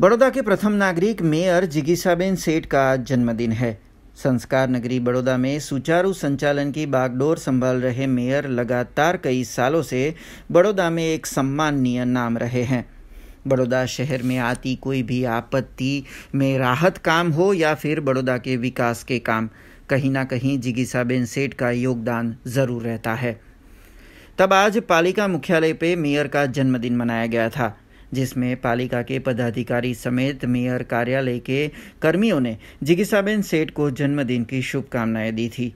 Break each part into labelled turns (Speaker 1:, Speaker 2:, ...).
Speaker 1: बड़ौदा के प्रथम नागरिक मेयर जिगीसाबेन सेठ का जन्मदिन है संस्कार नगरी बड़ौदा में सुचारू संचालन की बागडोर संभाल रहे मेयर लगातार कई सालों से बड़ौदा में एक सम्माननीय नाम रहे हैं बड़ौदा शहर में आती कोई भी आपत्ति में राहत काम हो या फिर बड़ौदा के विकास के काम कहीं ना कहीं जिगीसाबेन सेठ का योगदान ज़रूर रहता है तब आज पालिका मुख्यालय पे मेयर का जन्मदिन मनाया गया था जिसमें पालिका के पदाधिकारी समेत मेयर कार्यालय के कर्मियों ने जिगिसाबेन सेठ को जन्मदिन की शुभकामनाएं दी थी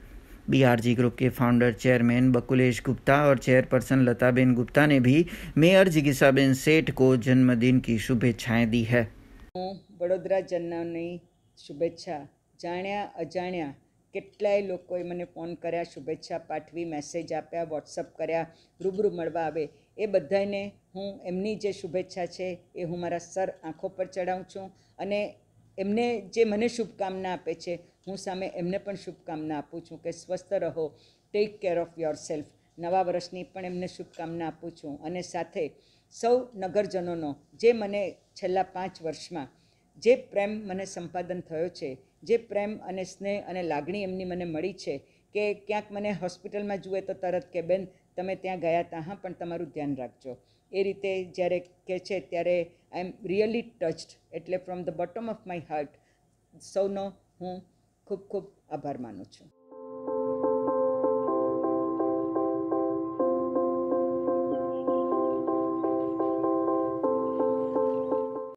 Speaker 1: बीआरजी ग्रुप के फाउंडर चेयरमैन बकुलेश गुप्ता और चेयरपर्सन लताबेन गुप्ता ने भी मेयर जिगिसाबेन सेठ को जन्मदिन की शुभेच्छाएं दी है
Speaker 2: वडोदरा जन्म शुभेच्छा જાણ્યા अजाण्या કેટલાય લોકોએ મને ફોન કર્યા શુભેચ્છા પાઠવી મેસેજ આપ્યા વોટ્સઅપ કર્યા રૂબરૂ મળવા આવે એ બધાને હું એમની જે શુભેચ્છા છે એ હું મારા સર આંખો પર ચડાવું છું અને એમને જે મને શુભકામના આપે છે હું સામે એમને પણ શુભકામના આપું છું કે સ્વસ્થ રહો take care of yourself નવા વર્ષની પણ એમને શુભકામના આપું છું અને સાથે સૌ નગરજનોનો જે મને છેલ્લા પાંચ વર્ષમાં જે પ્રેમ મને સંપાદન થયો છે જે પ્રેમ અને સ્નેહ અને લાગણી એમની મને મળી છે કે ક્યાંક મને હોસ્પિટલમાં જુએ તો તરત કે બેન તમે ત્યાં ગયા હતા હા પણ તમારું ધ્યાન રાખજો એ રીતે જ્યારે કહે છે ત્યારે આઈ એમ રિયલી ટચડ એટલે from the bottom of my heart સૌનો હું ખૂબ ખૂબ આભાર માનું છું